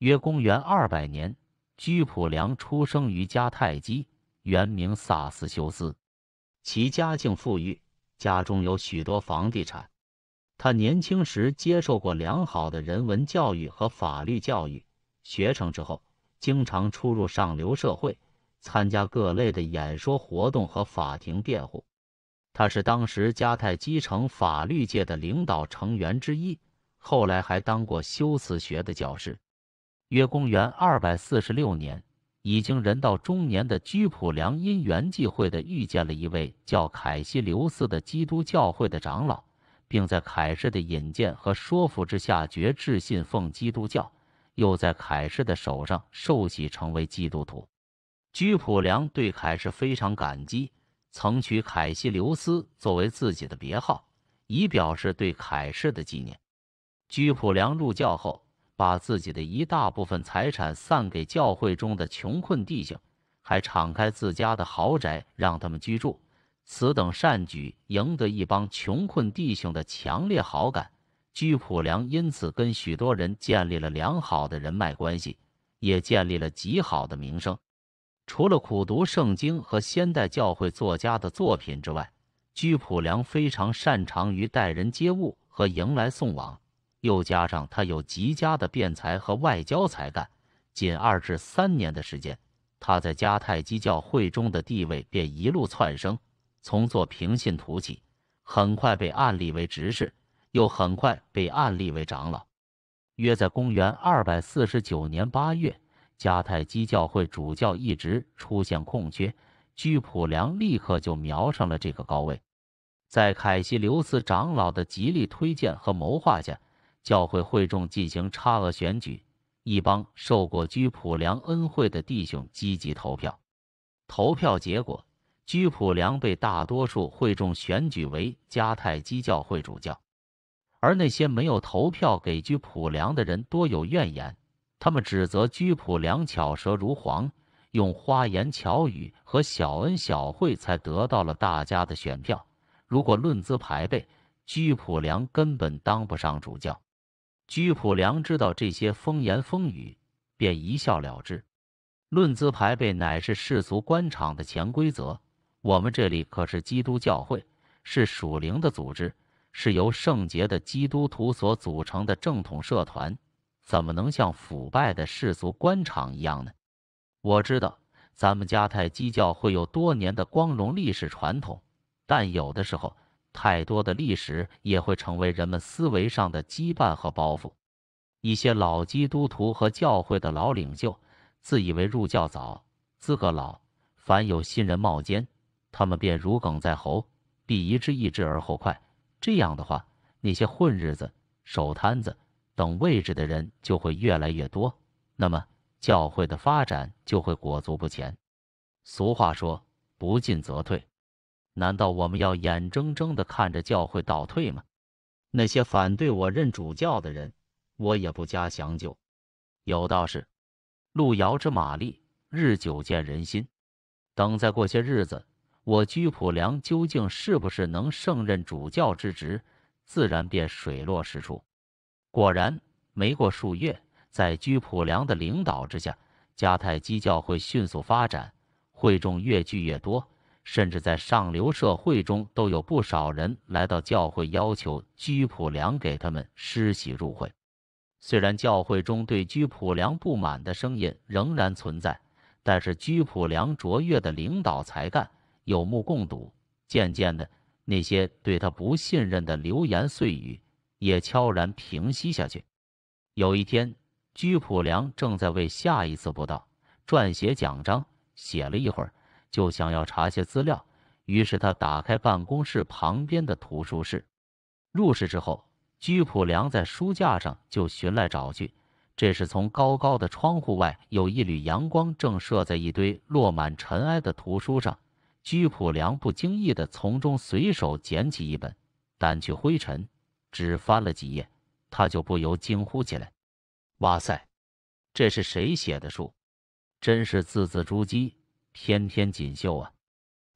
约公元二百年，居普良出生于迦太基，原名萨斯修斯。其家境富裕，家中有许多房地产。他年轻时接受过良好的人文教育和法律教育，学成之后经常出入上流社会，参加各类的演说活动和法庭辩护。他是当时迦太基城法律界的领导成员之一，后来还当过修辞学的教师。约公元二百四十六年，已经人到中年的居普良因缘际会的遇见了一位叫凯西留斯的基督教会的长老，并在凯氏的引荐和说服之下决志信奉基督教，又在凯氏的手上受洗成为基督徒。居普良对凯氏非常感激，曾取凯西留斯作为自己的别号，以表示对凯氏的纪念。居普良入教后。把自己的一大部分财产散给教会中的穷困弟兄，还敞开自家的豪宅让他们居住。此等善举赢得一帮穷困弟兄的强烈好感。居普良因此跟许多人建立了良好的人脉关系，也建立了极好的名声。除了苦读圣经和现代教会作家的作品之外，居普良非常擅长于待人接物和迎来送往。又加上他有极佳的辩才和外交才干，仅二至三年的时间，他在迦太基教会中的地位便一路窜升，从做平信徒起，很快被按立为执事，又很快被按立为长老。约在公元二百四十九年八月，迦太基教会主教一职出现空缺，居普良立刻就瞄上了这个高位，在凯西留斯长老的极力推荐和谋划下。教会会众进行差额选举，一帮受过居普良恩惠的弟兄积极投票。投票结果，居普良被大多数会众选举为迦太基教会主教。而那些没有投票给居普良的人多有怨言，他们指责居普良巧舌如簧，用花言巧语和小恩小惠才得到了大家的选票。如果论资排辈，居普良根本当不上主教。居普良知道这些风言风语，便一笑了之。论资排辈乃是世俗官场的潜规则，我们这里可是基督教会，是属灵的组织，是由圣洁的基督徒所组成的正统社团，怎么能像腐败的世俗官场一样呢？我知道咱们迦太基教会有多年的光荣历史传统，但有的时候。太多的历史也会成为人们思维上的羁绊和包袱。一些老基督徒和教会的老领袖，自以为入教早、资格老，凡有新人冒尖，他们便如梗在喉，必一之一之而后快。这样的话，那些混日子、守摊子等位置的人就会越来越多，那么教会的发展就会裹足不前。俗话说：“不进则退。”难道我们要眼睁睁地看着教会倒退吗？那些反对我任主教的人，我也不加详究。有道是“路遥知马力，日久见人心”。等再过些日子，我居普良究竟是不是能胜任主教之职，自然便水落石出。果然，没过数月，在居普良的领导之下，迦太基教会迅速发展，会众越聚越多。甚至在上流社会中，都有不少人来到教会，要求居普良给他们施洗入会。虽然教会中对居普良不满的声音仍然存在，但是居普良卓越的领导才干有目共睹。渐渐的，那些对他不信任的流言碎语也悄然平息下去。有一天，居普良正在为下一次布道撰写讲章，写了一会儿。就想要查些资料，于是他打开办公室旁边的图书室。入室之后，居普良在书架上就寻来找去。这时，从高高的窗户外有一缕阳光正射在一堆落满尘埃的图书上。居普良不经意地从中随手捡起一本，掸去灰尘，只翻了几页，他就不由惊呼起来：“哇塞，这是谁写的书？真是字字珠玑！”翩翩锦绣啊！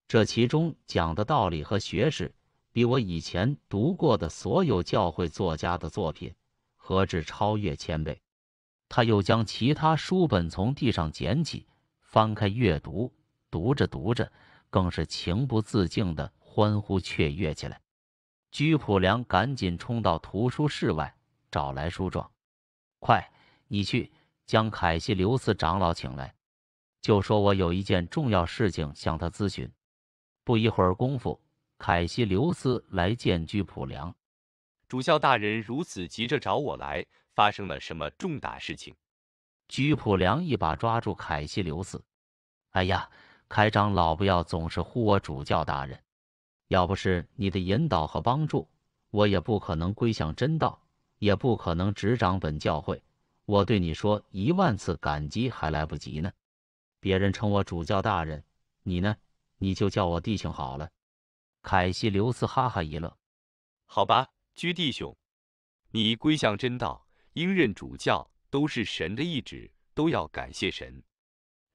这其中讲的道理和学识，比我以前读过的所有教会作家的作品，何止超越千倍！他又将其他书本从地上捡起，翻开阅读，读着读着，更是情不自禁的欢呼雀跃起来。居普良赶紧冲到图书室外，找来书状：“快，你去将凯西留斯长老请来。”就说我有一件重要事情向他咨询。不一会儿功夫，凯西刘斯来见居普良。主教大人如此急着找我来，发生了什么重大事情？居普良一把抓住凯西刘斯：“哎呀，开长老，不要总是呼我主教大人。要不是你的引导和帮助，我也不可能归向真道，也不可能执掌本教会。我对你说一万次感激还来不及呢。”别人称我主教大人，你呢？你就叫我弟兄好了。凯西留斯哈哈一乐，好吧，居弟兄，你归向真道，应任主教，都是神的意旨，都要感谢神。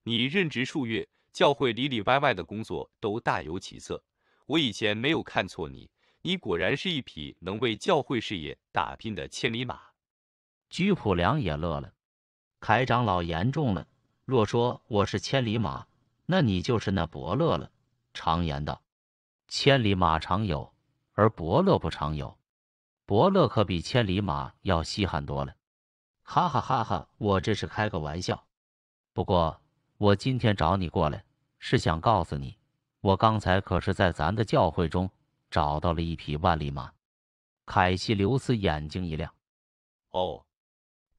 你任职数月，教会里里外外的工作都大有起色，我以前没有看错你，你果然是一匹能为教会事业打拼的千里马。居普良也乐了，凯长老言重了。若说我是千里马，那你就是那伯乐了。常言道，千里马常有，而伯乐不常有。伯乐可比千里马要稀罕多了。哈哈哈哈，我这是开个玩笑。不过我今天找你过来，是想告诉你，我刚才可是在咱的教会中找到了一匹万里马。凯西刘斯眼睛一亮，哦，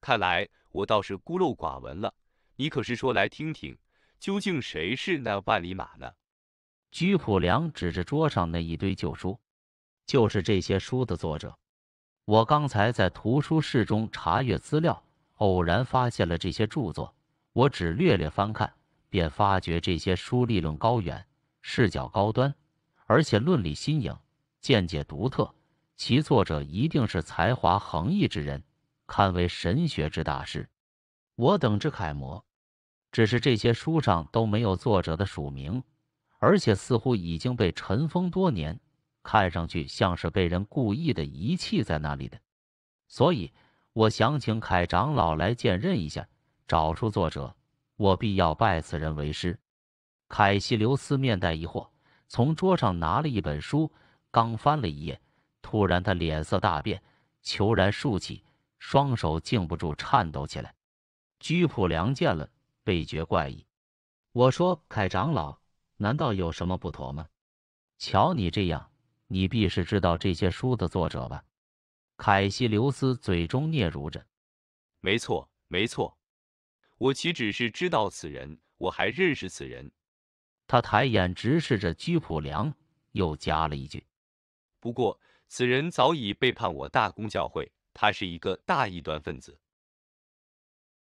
看来我倒是孤陋寡闻了。你可是说来听听，究竟谁是那万里马呢？居普良指着桌上那一堆旧书，就是这些书的作者。我刚才在图书室中查阅资料，偶然发现了这些著作。我只略略翻看，便发觉这些书立论高远，视角高端，而且论理新颖，见解独特。其作者一定是才华横溢之人，堪为神学之大师，我等之楷模。只是这些书上都没有作者的署名，而且似乎已经被尘封多年，看上去像是被人故意的遗弃在那里的。所以，我想请凯长老来鉴认一下，找出作者，我必要拜此人为师。凯西留斯面带疑惑，从桌上拿了一本书，刚翻了一页，突然他脸色大变，求然竖起，双手禁不住颤抖起来。居普良见了。倍觉怪异，我说凯长老，难道有什么不妥吗？瞧你这样，你必是知道这些书的作者吧？凯西留斯嘴中嗫嚅着：“没错，没错，我岂止是知道此人，我还认识此人。”他抬眼直视着居普良，又加了一句：“不过此人早已背叛我大公教会，他是一个大异端分子。”